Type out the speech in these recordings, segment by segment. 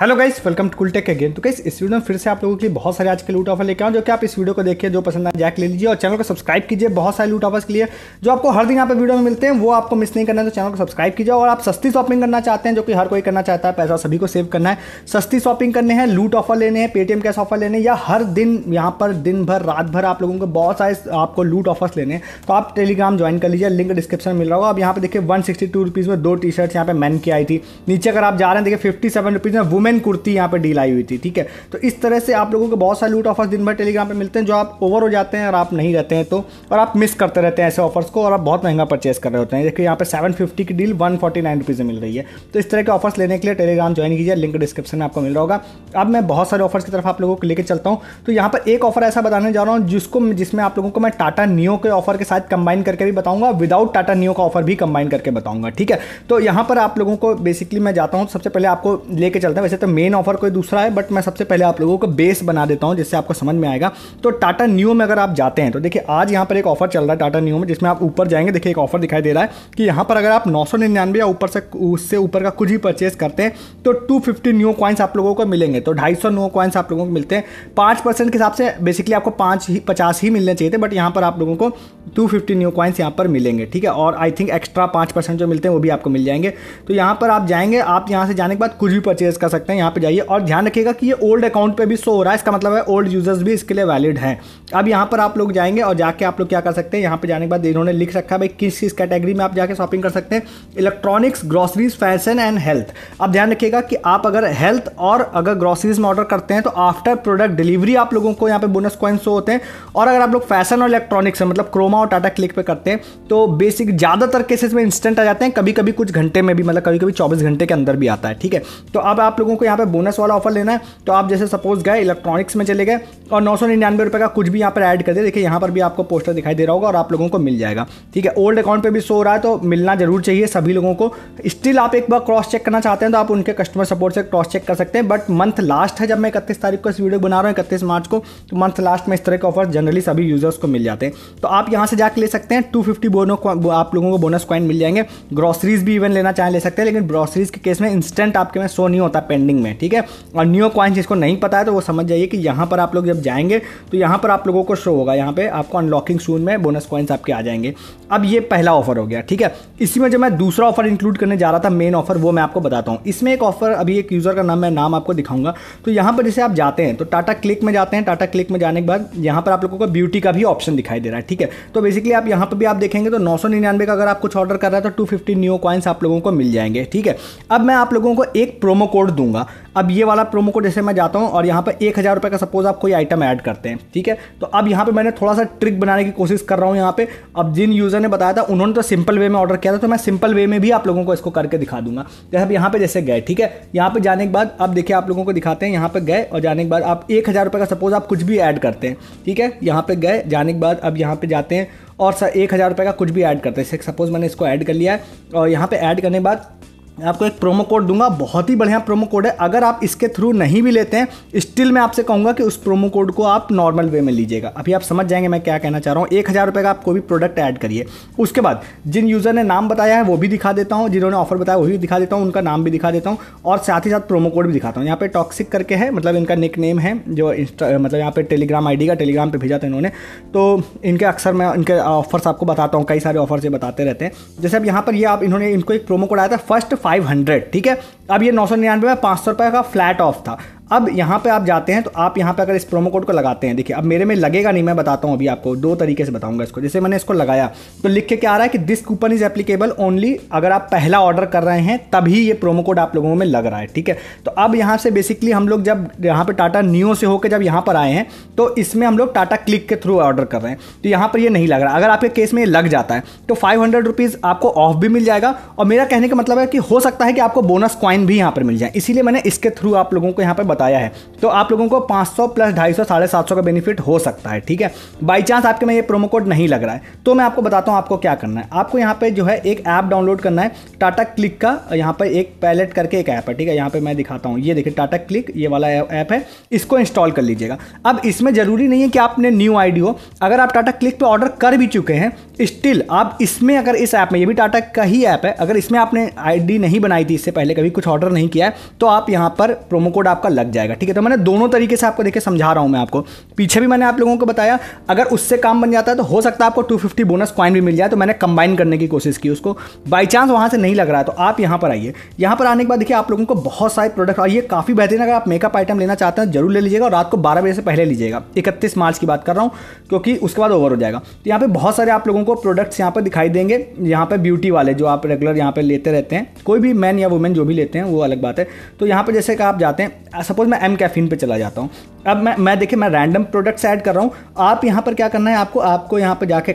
hello guys welcome to cool tech again तो guys इस video में फिर से आप लोगों के लिए बहुत सारे आज के लूट ऑफर लेके आऊँ जो कि आप इस वीडियो को देखिए जो पसंद आए जैक ले लीजिए और चैनल को सब्सक्राइब कीजिए बहुत सारे लूट ऑफर्स के लिए जो आपको हर दिन यहाँ पे वीडियो में मिलते हैं वो आपको मिस नहीं करना है तो चैनल को सब्सक्राइब कीजिए और आप सस्ती शॉपिंग करना चाहते हैं जो कि हर कोई करना चाहता है पैसा सभी को सेव करना है सस्ती शॉपिंग करने हैं लूट ऑफर लेने हैं पेटीएम कैश ऑफर लेने या हर दिन यहाँ पर दिन भर रात भर आप लोगों को बहुत सारे आपको लूट ऑफर्स लेने हैं तो आप टेलीग्राम ज्वाइन कर लीजिए लिंक डिस्क्रिप्शन मिल रहा होगा अब यहाँ पर देखिए वन में दो टी शर्ट्स यहाँ पर मैन की आई थी नीचे अगर आप जा रहे हैं देखिए फिफ्टी में वुमेन वुमेन कुर्ती यहाँ पे डील आई हुई थी ठीक है तो इस तरह से आप लोगों को बहुत सारे लूट ऑफर्स दिन भर टेलीग्राम पर मिलते हैं जो आप ओवर हो जाते हैं और आप नहीं रहते हैं तो और आप मिस करते रहते हैं ऐसे ऑफर्स को और आप बहुत महंगा परचेस कर रहे होते हैं देखिए यहाँ पर सेवन की डील वन फोर्टी में मिल रही है तो इस तरह के ऑफर्स लेने के लिए टेलीग्राम ज्वाइन कीजिए लिंक डिस्क्रिप्शन में आपको मिल रहा होगा अब मैं बहुत सारे ऑफर्स की तरफ आप लोगों को लेकर चलता हूँ तो यहाँ पर एक ऑफर ऐसा बताने जा रहा हूँ जिसको जिसमें आप लोगों को मैं टाटा नियो के ऑफर के साथ कंबाइन करके भी बताऊंगा विदाउट टाटा नियो का ऑफर भी कंबाइन करके बताऊंगा ठीक है तो यहाँ पर आप लोगों को बेसिकली मैं जाता हूँ सबसे पहले आपको लेके चलता है वैसे तो मेन ऑफर कोई दूसरा है बट मैं सबसे पहले आप लोगों को बेस बना देता हूँ जिससे आपको समझ में आएगा तो टाटा न्यू में अगर आप जाते हैं तो देखिए आज यहाँ पर एक ऑफर चल रहा है टाटा न्यू में जिसमें आप ऊपर जाएंगे देखिए एक ऑफर दिखाई दे रहा है कि यहाँ पर अगर आप नौ या ऊपर से उससे ऊपर का कुछ भी परचेस करते हैं तो टू न्यू कॉइन्स आप लोगों को मिलेंगे तो ढाई न्यू क्वाइंस आप लोगों को मिलते हैं पाँच के हिसाब से बेसिकली आपको पाँच ही पचास ही मिलने चाहिए थे बट यहाँ पर आप लोगों को टू न्यू कॉइन्स यहाँ पर मिलेंगे ठीक है और आई थिंक एक्स्ट्रा पाँच जो मिलते हैं वो भी आपको मिल जाएंगे तो यहाँ पर आप जाएंगे आप यहाँ से जाने के बाद कुछ भी परचेज कर सकते सकते हैं यहाँ पे जाइए और ध्यान रखिएगा कि ये ओल्ड अकाउंट पे भी शो हो रहा है इसका मतलब है ओल्ड यूजर्स भी इसके लिए वैलिड हैं अब यहाँ पर आप लोग जाएंगे और जाके आप लोग क्या कर सकते हैं यहाँ पे जाने के बाद इन्होंने लिख रखा है भाई किस किस कैटेगरी में आप जाके शॉपिंग कर सकते हैं electronics groceries fashion and health अब ध्यान रखिएगा कि आप अगर हेल्थ और अगर ग्रॉसरीज में ऑर्डर करते हैं तो आफ्टर प्रोडक्ट डिलीवरी आप लोगों को यहाँ पे बोनस कॉइन शो होते हैं और अगर आप लोग फैशन और इलेक्ट्रॉनिक्स है मतलब क्रोमा और टाटा क्लिक पर करते हैं तो बेसिक ज़्यादातर केसेस में इंस्टेंट आ जाते हैं कभी कभी कुछ घंटे में भी मतलब कभी कभी चौबीस घंटे के अंदर भी आता है ठीक है तो अब आप लोगों को यहाँ पे बोनस वाला ऑफर लेना है तो आप जैसे सपोज गए इलेक्ट्रॉनिक्स में चले गए और नौ सौ निन्यानवे रुपये का कुछ भी यहाँ पर ऐड कर दे देखिए यहाँ पर भी आपको पोस्टर दिखाई दे रहा होगा और आप लोगों को मिल जाएगा ठीक है ओल्ड अकाउंट पर भी शो रहा है तो मिलना जरूर चाहिए सभी लोगों को स्टिल आप एक बार क्रॉस चेक करना चाहते हैं तो आप उनके कस्टमर सपोर्ट से क्रॉस चेक कर सकते हैं बट मंथ लास्ट है जब मैं इकतीस तारीख को इस वीडियो बना रहा हूँ इकतीस मार्च को तो मंथ लास्ट में इस तरह के ऑफर जनरली सभी यूजर्स को मिल जाते हैं तो आप यहाँ से जाकर ले सकते हैं टू फिफ्टी बोनो आप लोगों को बोनस कॉइन मिल जाएंगे ग्रॉसरीज भी इवन लेना चाहें ले सकते हैं लेकिन ग्रॉसरीज के केस में इंस्टेंट आपके में शो नहीं होता पेंडिंग एंडिंग में ठीक है और न्यू कॉइन जिसको नहीं पता है तो वो समझ जाइए कि यहाँ पर आप लोग जब जाएंगे तो यहाँ पर आप लोगों को शो होगा यहाँ पे आपको अनलॉकिंग सून में बोनस कॉइन्स आपके आ जाएंगे अब ये पहला ऑफर हो गया ठीक है इसी में जो मैं दूसरा ऑफर इंक्लूड करने जा रहा था मेन ऑफर वो मैं आपको बताता हूँ इसमें एक ऑफर अभी एक यूज़र का नाम मैं नाम आपको दिखाऊंगा तो यहाँ पर जैसे आप जाते हैं तो टाटा क्लिक में जाते हैं टाटा क्लिक में जाने के बाद यहाँ पर आप लोगों को ब्यूटी का भी ऑप्शन दिखाई दे रहा है ठीक है तो बेसिकली आप यहाँ पर भी आप देखेंगे तो नौ का अगर आप कुछ ऑर्डर कर रहा है तो टू फिफ्टी न्यू कॉइन्स आप लोगों को मिल जाएंगे ठीक है अब मैं आप लोगों को एक प्रोमो कोड दूंगा दूंगा अब ये वाला प्रोमो कोड जैसे मैं जाता हूँ और यहाँ पर एक हज़ार रुपये का सपोज आप कोई आइटम ऐड करते हैं ठीक है तो अब यहाँ पर मैंने थोड़ा सा ट्रिक बनाने की कोशिश कर रहा हूँ यहाँ पे अब जिन यूज़र ने बताया था उन्होंने तो सिंपल वे में ऑर्डर किया था तो मैं सिंपल वे में भी आप लोगों को इसको करके दिखा दूंगा जैसे अब यहाँ पर जैसे गए ठीक है यहाँ पर जाने के बाद अब देखिए आप लोगों को दिखाते हैं यहाँ पर गए और जाने के बाद आप एक हज़ार रुपये का सपोज आप कुछ भी ऐड करते हैं ठीक है यहाँ पर गए जाने के बाद अब यहाँ पर जाते हैं और सर एक हज़ार रुपये का कुछ भी ऐड करते हैं सपोज़ मैंने इसको ऐड कर लिया है और यहाँ पे ऐड करने के बाद आपको एक प्रोमो कोड दूंगा बहुत ही बढ़िया प्रोमो कोड है अगर आप इसके थ्रू नहीं भी लेते हैं स्टिल मैं आपसे कहूँगा कि उस प्रोमो कोड को आप नॉर्मल वे में लीजिएगा अभी आप समझ जाएंगे मैं क्या कहना चाह रहा हूँ एक हज़ार रुपये का आप कोई भी प्रोडक्ट ऐड करिए उसके बाद जिन यूज़र ने नाम बताया है वो भी दिखा देता हूँ जिन्होंने ऑफर बताया वही भी दिखा देता हूँ उनका नाम भी दिखा देता हूँ और साथ ही साथ प्रोमो कोड भी दिखाता हूँ यहाँ पर टॉक्सिक करके है मतलब इनका निक नेम है जो इंस्टा मतलब यहाँ पर टेलीग्राम आई का टेलीग्राम पर भेजा था इन्होंने तो इनके अक्सर मैं इनके ऑफर्स आपको बताता हूँ कई सारे ऑफर्स ये बताते रहते हैं जैसे अब यहाँ पर ये आप इन्होंने इनको एक प्रोमो कोड आया था फर्स्ट फाइव हंड्रेड ठीक है अब ये नौ सौ निन्यानवे में पाँच सौ रुपये का फ्लैट ऑफ था अब यहाँ पे आप जाते हैं तो आप यहाँ पे अगर इस प्रोमो कोड को लगाते हैं देखिए अब मेरे में लगेगा नहीं मैं बताता हूँ अभी आपको दो तरीके से बताऊंगा इसको जैसे मैंने इसको लगाया तो लिख के क्या आ रहा है कि this coupon is applicable only अगर आप पहला ऑर्डर कर रहे हैं तभी ये प्रोमो कोड आप लोगों में लग रहा है ठीक है तो अब यहाँ से बेसिकली हम लोग जब यहाँ पर टाटा न्यू से होकर जब यहाँ पर आए हैं तो इसमें हम लोग टाटा क्लिक के थ्रू ऑर्डर कर रहे हैं तो यहाँ पर ये नहीं लग रहा अगर आपके केस में ये लग जाता है तो फाइव आपको ऑफ भी मिल जाएगा और मेरा कहने का मतलब है कि हो सकता है कि आपको बोनस क्वाइन कॉइन भी यहाँ पर मिल जाए इसीलिए मैंने इसके थ्रू आप लोगों को यहाँ पर बताया है तो आप लोगों को 500 प्लस ढाई सौ साढ़े सात का बेनिफिट हो सकता है ठीक है बाई चांस आपके में ये प्रोमो कोड नहीं लग रहा है तो मैं आपको बताता हूँ आपको क्या करना है आपको यहाँ पर जो है एक ऐप डाउनलोड करना है टाटा क्लिक का यहाँ पर एक पैलेट करके एक ऐप है ठीक है यहाँ पर मैं दिखाता हूँ ये देखिए टाटा क्लिक ये वाला ऐप है इसको इंस्टॉल कर लीजिएगा अब इसमें ज़रूरी नहीं है कि आपने न्यू आई हो अगर आप टाटा क्लिक पर ऑर्डर कर भी चुके हैं स्टिल आप इसमें अगर इस ऐप में ये भी टाटा का ही ऐप है अगर इसमें आपने आईडी नहीं बनाई थी इससे पहले कभी कुछ ऑर्डर नहीं किया है तो आप यहाँ पर प्रोमो कोड आपका लग जाएगा ठीक है तो मैंने दोनों तरीके से आपको देखिए समझा रहा हूँ मैं आपको पीछे भी मैंने आप लोगों को बताया अगर उससे काम बन जाता है तो हो सकता है आपको टू बोनस कॉइन भी मिल जाए तो मैंने कंबाइन करने की कोशिश की उसको बाई चांस वहाँ से नहीं लग रहा है तो आप यहाँ पर आइए यहाँ पर आने के बाद देखिए आप लोगों को बहुत सारे प्रोडक्ट और ये काफ़ी बेहतरीन अगर आप मेकअप आइटम लेना चाहते हैं जरूर ले लीजिएगा और रात को बारह बजे से पहले लीजिएगा इकतीस मार्च की बात कर रहा हूँ क्योंकि उसके बाद ओवर हो जाएगा तो यहाँ पर बहुत सारे आप लोगों को प्रोडक्ट्स यहाँ पर दिखाई देंगे यहाँ पर ब्यूटी वाले जो आप रेगुलर यहाँ पर लेते रहते हैं कोई भी मैन या वुमेन जो भी लेते हैं सकते हैं वो अलग बात है तो यहाँ पर जैसे कि आप जाते हैं सपोज मैं एम कैफिन पर चला जाता हूँ अब मैं मैं देखिए मैं रैंडम प्रोडक्ट्स ऐड कर रहा हूँ आप यहाँ पर क्या करना है आपको आपको यहाँ पर जाके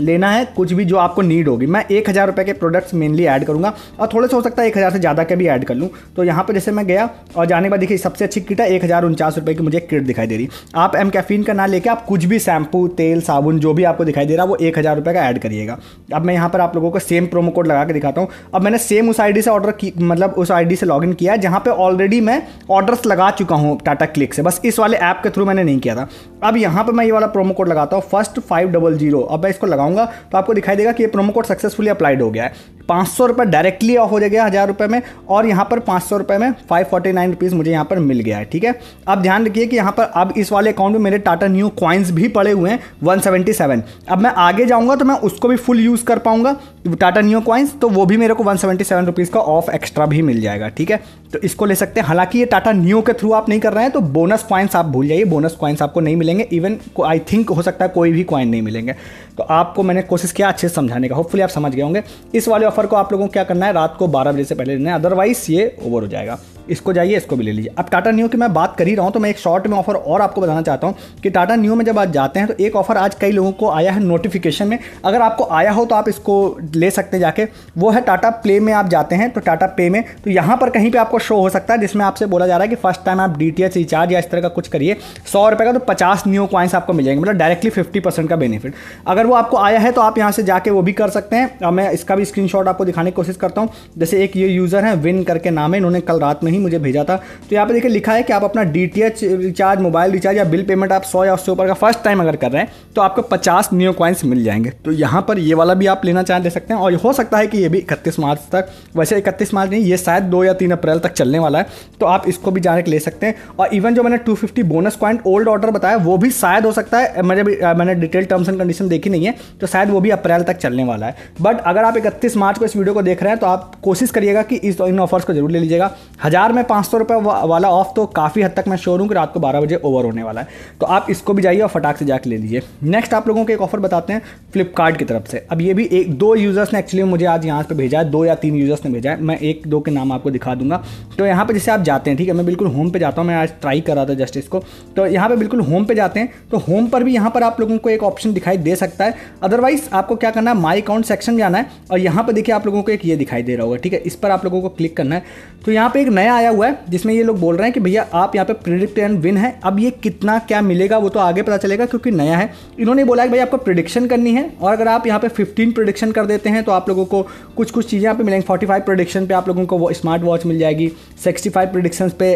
लेना है कुछ भी जो आपको नीड होगी मैं एक हज़ार रुपये के प्रोडक्ट्स मेनली ऐड करूँगा और थोड़े से हो सकता है एक हज़ार से ज़्यादा के भी ऐड कर लूँ तो यहाँ पर जैसे मैं गया और जाने के बाद देखिए सबसे अच्छी किट है एक हज़ार उनचास रुपये की मुझे किट दिखाई दे रही आप एम कैफीन का ना लेके आप कुछ भी शैम्पू तेल साबुन जो भी आपको दिखाई दे रहा है वो एक हज़ार रुपये का ऐड करिएगा अब मैं यहाँ पर आप लोगों को सेम प्रोमो कोड लगा के दिखाता हूँ अब मैंने सेम उस आई से ऑर्डर की मतलब उस आई से इन किया जहाँ पर ऑलरेडी मैं ऑर्डर्स लगा चुका हूँ टाटा क्लिक से बस इस वाले ऐप के थ्रू मैंने नहीं किया था अब यहाँ पर मैं ये वाला प्रोमो कोड लगाता हूँ फर्स्ट फाइव डबल जीरो अब मैं इसको लगाऊंगा तो आपको दिखाई देगा कि ये प्रोमो कोड सक्सेसफुली अप्लाइड हो गया है पाँच सौ रुपये डायरेक्टली ऑफ हो जाएगा हज़ार रुपये में और यहाँ पर पाँच सौ रुपये में फाइव फोर्टी नाइन रुपीज़ मुझे यहाँ पर मिल गया है ठीक है अब ध्यान रखिए कि यहाँ पर अब इस वाले अकाउंट में मेरे टाटा न्यू क्वाइंस भी पड़े हुए हैं वन सेवेंटी सेवन अब मैं आगे जाऊँगा तो मैं उसको भी फुल यूज़ कर पाऊँगा टाटा न्यू कॉइन्स तो वो भी मेरे को वन सेवेंटी सेवन रुपीज़ का ऑफ एक्स्ट्रा भी मिल जाएगा ठीक है तो इसको ले सकते हैं हालांकि ये टाटा न्यू के थ्रू आप नहीं कर रहे हैं तो बोनस कॉइन्स आप भूल जाइए बोनस कॉइन्स आपको नहीं मिलेंगे इवन आई थिंक हो सकता है कोई भी कॉइन नहीं मिलेंगे तो आपको मैंने कोशिश किया अच्छे से समझाने का होपफुली आप समझ गए होंगे इस वाले ऑफर को आप लोगों को क्या करना है रात को बारह बजे से पहले लेना है अदरवाइज ये ओवर हो जाएगा इसको जाइए इसको भी ले लीजिए अब टाटा न्यू की मैं बात कर ही रहा हूँ तो मैं एक शॉर्ट में ऑफर और आपको बताना चाहता हूँ कि टाटा न्यू में जब आप जाते हैं तो एक ऑफर आज कई लोगों को आया है नोटिफिकेशन में अगर आपको आया हो तो आप इसको ले सकते जाके वो है टाटा प्ले में आप जाते हैं तो टाटा पे में तो यहाँ पर कहीं पर आपको शो हो सकता है जिसमें आपसे बोला जा रहा है कि फर्स्ट टाइम आप डी रिचार्ज या इस तरह का कुछ करिए सौ रुपये का तो पचास न्यू क्वाइंस आपको मिल जाएंगे मतलब डायरेक्टली फिफ्टी परसेंट का बेनिफिट अगर वो आपको आया है तो आप यहाँ से जाके वो भी कर सकते हैं और मैं इसका भी स्क्रीन आपको दिखाने की कोशिश करता हूँ जैसे एक ये यूज़र है विन करके नाम है इन्होंने कल रात में ही मुझे भेजा था तो यहाँ पर देखिए लिखा है कि आप अपना डी रिचार्ज मोबाइल रिचार्ज या बिल पेमेंट आप सौ या उससे ऊपर का फर्स्ट टाइम अगर कर रहे हैं तो आपको पचास न्यू कॉइन्स मिल जाएंगे तो यहाँ पर ये वाला भी आप लेना चाहें ले सकते सकते हैं और हो सकता है कि ये भी इकतीस मार्च तक वैसे इकतीस मार्च नहीं ये शायद दो या तीन अप्रैल तक चलने वाला है तो आप इसको भी डायरेक्ट ले सकते हैं और इवन जो मैंने two bonus point old order बताया वो भी शायद हो सकता है मैंने मैंने डिटेल टर्म्स एंड कंडीशन देखी नहीं है तो शायद वो भी अप्रैल तक चलने वाला है बट अगर आप इकतीस मार्च को इस वीडियो को देख रहे हैं तो आप कोशिश करिएगा कि इस इन ऑफर्स को जरूर ले लीजिएगा हज़ार में पाँच सौ रुपये वाला ऑफ तो काफ़ी हद तक मैं श्योर हूँ कि रात को बारह बजे ओवर होने वाला है तो आप इसको भी जाइए और फटाक से जाकर ले लीजिए नेक्स्ट आप लोगों को एक ऑफर बताते हैं फ्लिपकार्ट की तरफ से अब ये भी एक दो यूज यूज़र्स ने एक्चुअली मुझे आज यहाँ पर भेजा है दो या तीन यूज़र्स ने भेजा है मैं एक दो के नाम आपको दिखा दूंगा तो यहाँ पर जैसे आप जाते हैं ठीक है मैं बिल्कुल होम पे जाता हूँ मैं आज ट्राई कर रहा था जस्ट इसको तो यहाँ पर बिल्कुल होम पे जाते हैं तो होम पर भी यहाँ पर आप लोगों को एक ऑप्शन दिखाई दे सकता है अदरवाइज आपको क्या करना है माई अकाउंट सेक्शन जाना है और यहाँ पर देखिए आप लोगों को एक ये दिखाई दे रहा होगा ठीक है इस पर आप लोगों को क्लिक करना है तो यहाँ पर एक नया आया हुआ है जिसमें ये लोग बोल रहे हैं कि भैया आप यहाँ पर प्रिडिक्ट एंड विन है अब ये कितना क्या मिलेगा वो तो आगे पता चलेगा क्योंकि नया है इन्होंने बोला है भाई आपको प्रिडिक्शन करनी है और अगर आप यहाँ पर फिफ्टीन प्रिडिक्शन कर देते लेते हैं तो आप लोगों को कुछ कुछ चीज़ें यहाँ पे मिलेंगी फोर्टी फाइव प्रोडिक्शन पर आप लोगों को वो स्मार्ट वॉच मिल जाएगी सिक्सटी फाइव प्रोडिक्शन पे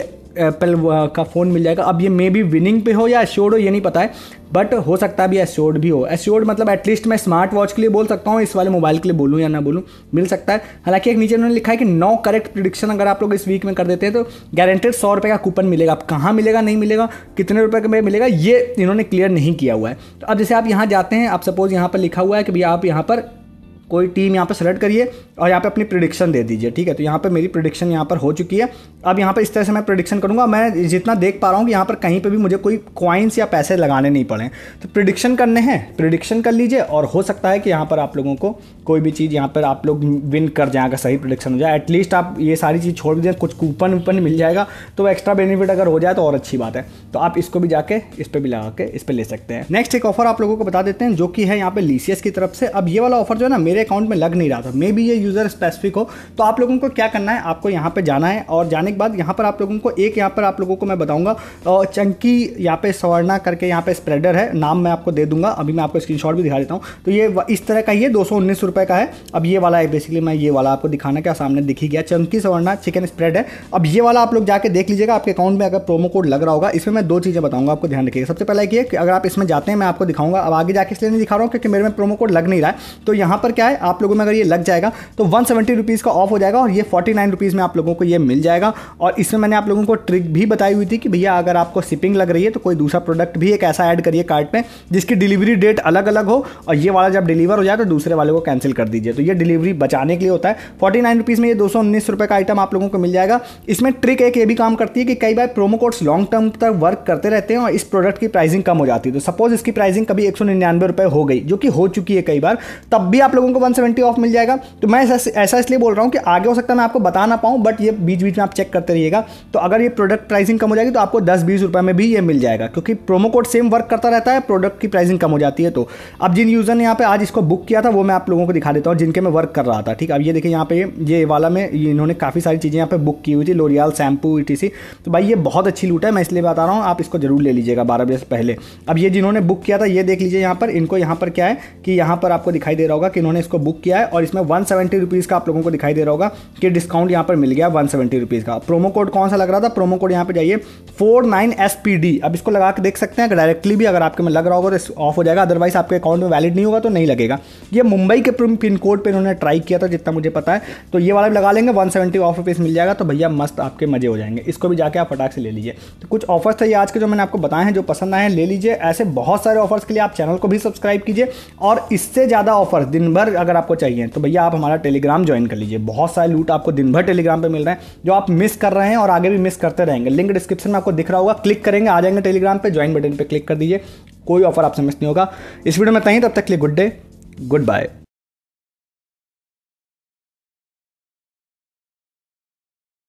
एप्पल का फ़ोन मिल जाएगा अब ये मे बी विनिंग पे हो या एश्योर्ड हो ये नहीं पता है बट हो सकता है भी एश्योर्ड भी हो एश्योर्ड मतलब एटलीस्ट मैं स्मार्ट वॉच के लिए बोल सकता हूँ इस वाले मोबाइल के लिए बोलूँ या ना बोलूँ मिल सकता है हालांकि एक नीचे उन्होंने लिखा है कि नौ करेक्ट प्रिडिक्शन अगर आप लोग इस वीक में कर देते हैं तो गारंटेड सौ रुपये का कूपन मिलेगा अब कहाँ मिलेगा नहीं मिलेगा कितने रुपये का मिलेगा ये इन्होंने क्लियर नहीं किया हुआ है तो अब जैसे आप यहाँ जाते हैं आप सपोज यहाँ पर लिखा हुआ है कि भैया आप यहाँ पर कोई टीम यहाँ पे सेलेक्ट करिए और यहाँ पे अपनी प्रिडिक्शन दे दीजिए ठीक है तो यहाँ पे मेरी प्रिडिक्शन यहाँ पर हो चुकी है अब यहाँ पे इस तरह से मैं प्रिडिक्शन करूँगा मैं जितना देख पा रहा हूँ कि यहाँ पर कहीं पे भी मुझे कोई क्वाइंस या पैसे लगाने नहीं पड़े तो प्रिडिक्शन करने हैं प्रिडिक्शन कर लीजिए और हो सकता है कि यहाँ पर आप लोगों को कोई भी चीज़ यहाँ पर आप लोग विन कर जाए अगर सही प्रिडिक्शन हो जाए एटलीस्ट आप ये सारी चीज़ छोड़ दीजिए कुछ कूपन वूपन मिल जाएगा तो एक्स्ट्रा बेनिफिट अगर हो जाए तो और अच्छी बात है तो आप इसको भी जाके इस पर भी लगा के इस पर ले सकते हैं नेक्स्ट एक ऑफर आप लोगों को बता देते हैं जो कि है यहाँ पर लीसीएस की तरफ से अब ये वाला ऑफर जो है ना मेरे मेरे अकाउंट में लग नहीं रहा था मे बी ये यूज़र स्पेसिफिक हो तो आप लोगों को क्या करना है आपको यहाँ पर जाना है और जाने के बाद यहाँ पर आप लोगों को एक यहाँ पर आप लोगों को मैं बताऊँगा चंकी यहाँ पर सवर्णा करके यहाँ पर स्प्रेडर है नाम मैं आपको दे दूंगा अभी मैं आपको स्क्रीन भी दिखा देता हूँ तो ये इस तरह का ये दो सौ का है अब ये वाला है बेसिकली मैं ये वाला आपको दिखाना क्या सामने दिखी गया चंकी सवर्णा चिकन स्प्रेड है अब ये वाला आप लोग जाके देख लीजिएगा आपके अकाउंट में अगर प्रोमो कोड लग रहा होगा इसमें मैं दो चीज़ें बताऊंगा आपको ध्यान रखिएगा सबसे पहला कि अगर आप इसमें जाते हैं मैं आपको दिखाऊंगा अब आगे जाके इसलिए नहीं दिखा रहा हूँ क्योंकि मेरे में प्रोमो कोड लग नहीं रहा है तो यहाँ पर क्या क्या है आप लोगों में अगर ये लग जाएगा तो वन सेवेंटी का ऑफ हो जाएगा और ये फोर्टी नाइन में आप लोगों को ये मिल जाएगा और इसमें मैंने आप लोगों को ट्रिक भी बताई हुई थी कि भैया अगर आपको शिपिंग लग रही है तो कोई दूसरा प्रोडक्ट भी एक ऐसा ऐड करिए कार्ट में जिसकी डिलीवरी डेट अलग अलग हो और ये वाला जब डिलीवर हो जाए तो दूसरे वाले को कैंसिल कर दीजिए तो ये डिलीवरी बचाने के लिए होता है फोर्टी नाइन रुपीज़ में ये दो सौ उन्नीस का आइटम आप लोगों को मिल जाएगा इसमें ट्रिक एक ये भी काम करती है कि कई बार प्रोमो कोड्स लॉन्ग टर्म तक वर्क करते रहते हैं और इस प्रोडक्ट की प्राइसिंग कम हो जाती है तो सपोज इसकी प्राइसिंग कभी एक सौ निन्यानवे हो गई जो कि हो चुकी है कई बार तब भी आप लोगों को 170 ऑफ मिल जाएगा तो मैं ऐसा इसलिए बोल रहा हूँ कि आगे हो सकता है मैं आपको बता ना पाऊँ बट ये बीच बीच में आप चेक करते रहिएगा तो अगर ये प्रोडक्ट प्राइसिंग कम हो जाएगी तो आपको दस बीस रुपये में भी ये मिल जाएगा क्योंकि प्रोमो कोड सेम वर्क करता रहता है प्रोडक्ट की प्राइसिंग कम हो जाती है तो अब जिन यूज़र ने यहाँ पे आज इसको बुक किया था वो मैं आप लोगों को दिखा देता हूँ जिनके मैं वर्क कर रहा था ठीक अब ये देखिए यहाँ पे ये वाला में इन्होंने काफ़ी सारी चीज़ें यहाँ पे बुक की हुई थी लोरियाल शैम्पू ई तो भाई ये बहुत अच्छी लूट है मैं इसलिए बता रहा हूँ आप इसको जरूर ले लीजिएगा बारह बजे से पहले अब ये जिन्होंने बुक किया था ये देख लीजिए यहाँ पर इनको यहाँ पर क्या है कि यहाँ पर आपको दिखाई दे रहा होगा कि इन्होंने इसको बुक किया है और इसमें वन सेवेंटी रुपीज़ का आप लोगों को दिखाई दे रहा होगा कि डिस्काउंट यहाँ पर मिल गया वन सेवेंटी रुपीज़ का प्रोमो कोड कौन सा लग रहा था प्रोमो कोड यहाँ पर जाइए four nine S P D अब इसको लगा के देख सकते हैं डायरेक्टली भी अगर आपके में लग रहा होगा तो ऑफ हो जाएगा अदरवाइज आपके अकाउंट में वैलिड नहीं होगा तो नहीं लगेगा ये मुंबई के पिन कोड पर इन्होंने ट्राई किया था जितना मुझे पता है तो ये वाला भी लगा लेंगे वन सेवेंटी ऑफ रुपीज़ मिल जाएगा तो भैया मस्त आपके मजे हो जाएंगे इसको भी जाके आप फटाक से ले लीजिए तो कुछ ऑफर्स थे आज के जो मैंने आपको बताए हैं जो पसंद आए हैं ले लीजिए ऐसे बहुत सारे ऑफर्स के लिए आप चैनल को भी सब्सक्राइब कीजिए और इससे ज़्यादा ऑफर्स दिन भर अगर आपको चाहिए तो भैया आप हमारा टेलीग्राम ज्वाइन कर लीजिए बहुत सारे लूट आपको दिन भर टेलीग्राम पर मिल रहे हैं जो आप मिस कर रहे हैं और आगे भी मिस करते रहेंगे लिंक डिस्क्रिप्शन में आपको दिख रहा होगा क्लिक करेंगे आ जाएंगे टेलीग्राम पर ज्वाइन बटन पर क्लिक कर दीजिए कोई ऑफर आपसे मिस नहीं होगा इस वीडियो में तहीं तब तक के लिए गुड डे गुड बाय